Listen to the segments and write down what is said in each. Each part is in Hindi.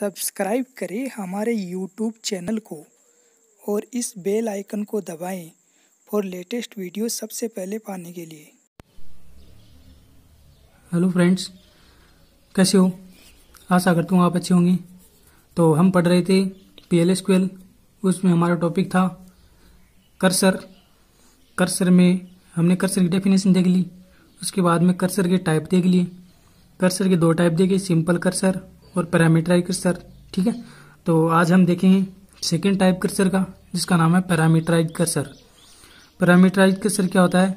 सब्सक्राइब करें हमारे यूट्यूब चैनल को और इस बेल आइकन को दबाएं फॉर लेटेस्ट वीडियो सबसे पहले पाने के लिए हेलो फ्रेंड्स कैसे हो आशा करता हूँ आप अच्छे होंगे तो हम पढ़ रहे थे पी एल उसमें हमारा टॉपिक था कर्सर कर्सर में हमने कर्सर की डेफिनेशन देख ली उसके बाद में कर्सर के टाइप देख लिए कर्सर के दो टाइप देखे सिंपल कर्सर और पैरामीटराइज कर्सर ठीक है तो आज हम देखेंगे सेकेंड टाइप कर्सर का जिसका नाम है पैरामीटराइज कर्सर पैरामीटराइज कर्सर क्या होता है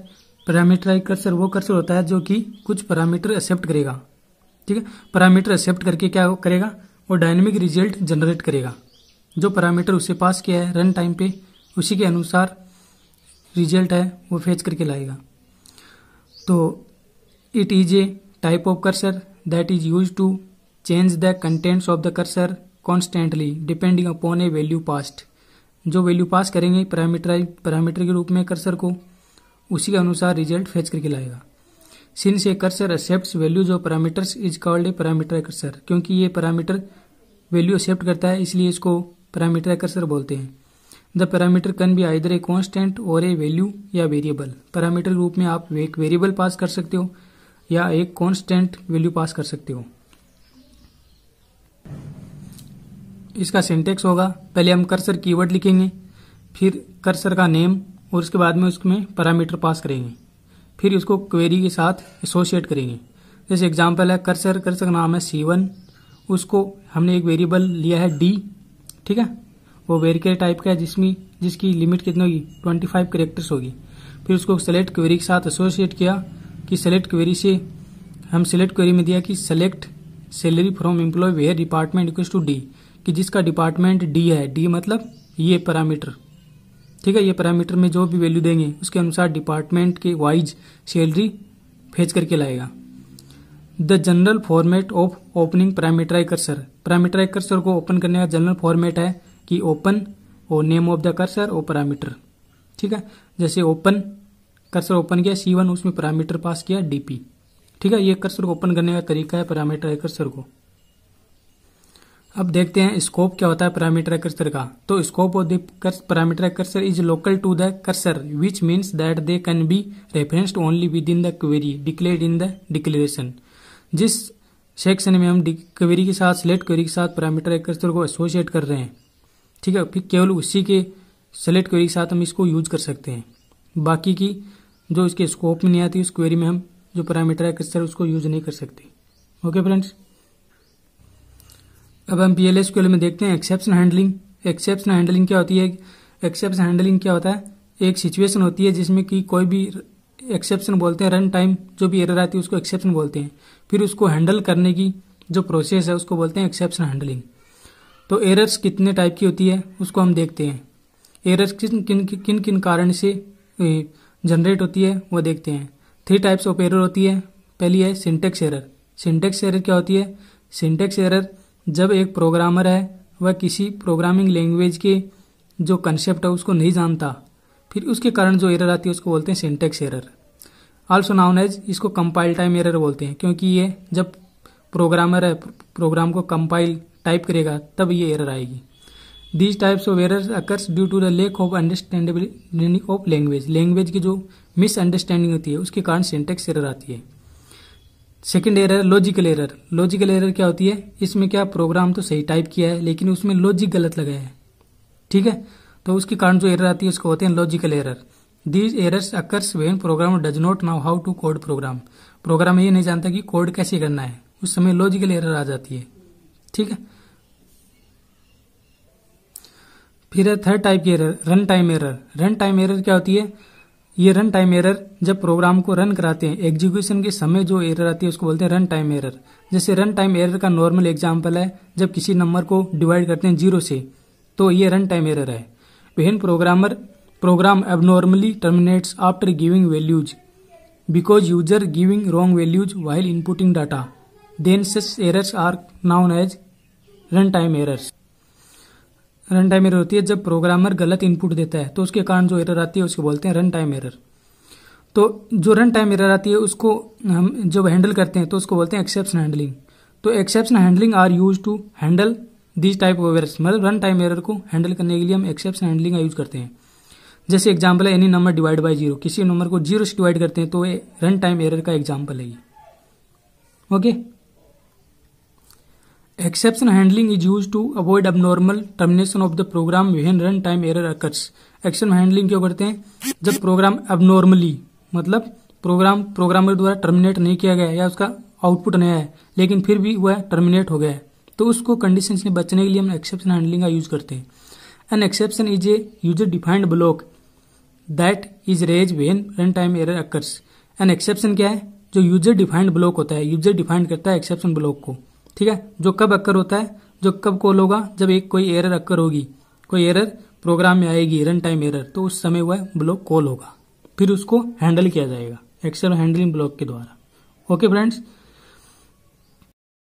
पैरामीटराइज कर्सर वो कर्सर होता है जो कि कुछ पैरामीटर एक्सेप्ट करेगा ठीक है पैरामीटर एक्सेप्ट करके क्या करेगा और डायनेमिक रिजल्ट जनरेट करेगा जो पैरामीटर उसे पास किया है रन टाइम पे उसी के अनुसार रिजल्ट है वो फेच करके लाएगा तो it is a type of cursor that is use to change the contents of the cursor constantly depending upon a value passed जो वैल्यू पास करेंगे पैरामीटराइज पैरामीटर के रूप में कर्सर को उसी के अनुसार रिजल्ट फेच करके लाएगा since a cursor accept values of parameters is called a parameter cursor क्योंकि ये पैरामीटर वैल्यू एक्सेप्ट करता है इसलिए इसको पैरामीटर कर्सर बोलते हैं द पैरामीटर कन भी आइदर ए कॉन्स्टेंट और ए वैल्यू या वेरिएबल पैरामीटर के रूप में आप एक वेरिएबल पास कर सकते हो या एक कॉन्स्टेंट वैल्यू पास कर सकते हो इसका सिंटेक्स होगा पहले हम कर्सर कीवर्ड लिखेंगे फिर कर्सर का नेम और उसके बाद में उसमें पैरामीटर पास करेंगे फिर उसको क्वेरी के साथ एसोसिएट करेंगे जैसे एग्जाम्पल है कर्सर कर्सर का नाम है सी वन उसको हमने एक वेरिएबल लिया है डी ठीक है वो वेरिकेयर टाइप का है जिसमें जिसकी लिमिट कितनी होगी ट्वेंटी फाइव करेक्टर्स होगी फिर उसको सेलेक्ट क्वेरी के साथ एसोसिएट किया कि सेलेक्ट क्वेरी से हम सेलेक्ट क्वेरी में दिया कि select salary from employ where department equal to D कि जिसका डिपार्टमेंट डी है डी मतलब ये पैरामीटर ठीक है ये पैरामीटर में जो भी वैल्यू देंगे उसके अनुसार डिपार्टमेंट के वाइज सैलरी फेच करके लाएगा the general format of opening parameterised cursor parameterised cursor को ओपन करने का जनरल फॉर्मेट है कि ओपन और नेम ऑफ द कर्सर और पैरामीटर ठीक है जैसे ओपन कर्सर ओपन किया सी वन उसमें पैरामीटर पास किया डीपी ठीक है ये कर्सर को ओपन करने का तरीका है पैरामीटर कर्सर को अब देखते हैं स्कोप क्या होता है पैरामीटर कर्सर का तो scope of the parameter cursor is local to the cursor which means that they can be referenced only within the query declare in the declaration जिस सेक्शन में हम क्वेरी के साथ सेलेक्ट क्वेरी के साथ पैरामीटर कर्सर को एसोसिएट कर रहे हैं ठीक है फिर केवल उसी के सेलेक्ट क्वेरी के साथ हम इसको यूज कर सकते हैं बाकी की जो इसके स्कोप में नहीं आती उस क्वेरी में हम जो पैरामीटर है कर्सर उसको यूज नहीं कर सकते ओके फ्रेंड्स अब हम पी एल में देखते हैं एक्सेप्शन हैंडलिंग एक्सेप्शन हैंडलिंग क्या होती है एक्सेप्शन हैंडलिंग क्या होता है एक सिचुएशन होती है जिसमें कि कोई भी एक्सेप्शन बोलते हैं रन टाइम जो भी एरर आती है उसको एक्सेप्शन बोलते हैं फिर उसको हैंडल करने की जो प्रोसेस है उसको बोलते हैं एक्सेप्शन हैंडलिंग तो एरर्स कितने टाइप की होती है उसको हम देखते हैं एरर्स किन किन किन किन कारण से जनरेट होती है वो देखते हैं थ्री टाइप्स ऑफ एरर होती है पहली है सिंटेक्स एरर सिंटेक्स एरर क्या होती है सिंटेक्स एरर जब एक प्रोग्रामर है वह किसी प्रोग्रामिंग लैंग्वेज के जो कंसेप्ट है उसको नहीं जानता फिर उसके कारण जो एरर आती है उसको बोलते हैं syntax error also known as इसको कंपाइल टाइम एरर बोलते हैं क्योंकि ये जब प्रोग्रामर है प्रोग्राम को कंपाइल टाइप करेगा तब ये एरर आएगी these types of error occurs due to the lack of understandability of language language की जो मिसअंडरस्टैंडिंग होती है उसके कारण सिंटेक्स एरर आती है second error logical error logical error क्या होती है इसमें क्या प्रोग्राम तो सही टाइप किया है लेकिन उसमें लॉजिक गलत लगाया है ठीक है तो उसके कारण जो एरर आती है उसको होते हैं logical error these errors occurs when program does not know how to code program program ये नहीं जानता कि कोड कैसे करना है उस समय लॉजिकल एरर आ जाती है ठीक है फिर है थर्ड टाइप की error run time error run time error क्या होती है ये रन टाइम एरर जब प्रोग्राम को रन कराते हैं एग्जीक्यूशन के समय जो एरर आती है उसको बोलते हैं रन टाइम एरर जैसे रन टाइम एरर का नॉर्मल एग्जाम्पल है जब किसी नंबर को डिवाइड करते हैं जीरो से तो ये रन टाइम एरर है within programmer program abnormally terminates after giving values because user giving wrong values while inputting data then such errors are known as run time errors run time error होती है जब प्रोग्रामर गलत इनपुट देता है तो उसके कारण जो एरर आती है उसको बोलते हैं रन टाइम एरर तो जो रन टाइम एरर आती है उसको हम जब हैंडल करते हैं तो उसको बोलते हैं एक्सेप्शन हैंडलिंग तो exception handling are use to handle this type of error मतलब रन टाइम एरर को हैंडल करने के लिए हम एक्सेप्शन हैंडलिंग का यूज करते हैं जैसे एग्जाम्पल है any number divide by zero किसी नंबर को जीरो से डिवाइड करते हैं तो रन टाइम एरर का एग्जाम्पल है ये okay okay? Exception handling is used to avoid abnormal termination of the program when run time error occurs. Action handling क्यों करते हैं जब प्रोग्राम एबनॉर्मली मतलब प्रोग्राम प्रोग्रामर द्वारा टर्मिनेट नहीं किया गया या उसका आउटपुट नया है लेकिन फिर भी वह टर्मिनेट हो गया तो उसको कंडीशन से बचने के लिए हम एक्सेप्शन हैंडलिंग का यूज करते हैं an exception is a user defined block that is raise when run time error occurs an exception क्या है जो यूजर डिफाइंड ब्लॉक होता है यूजर डिफाइंड करता है एक्सेप्शन ब्लॉक को ठीक है जो कब अक्कर होता है जो कब कॉल होगा जब एक कोई एरर अक्कर होगी कोई एरर प्रोग्राम में आएगी रन टाइम एरर तो उस समय वह ब्लॉक कॉल होगा फिर उसको हैंडल किया जाएगा एक्सेल हैंडलिंग ब्लॉक के द्वारा ओके फ्रेंड्स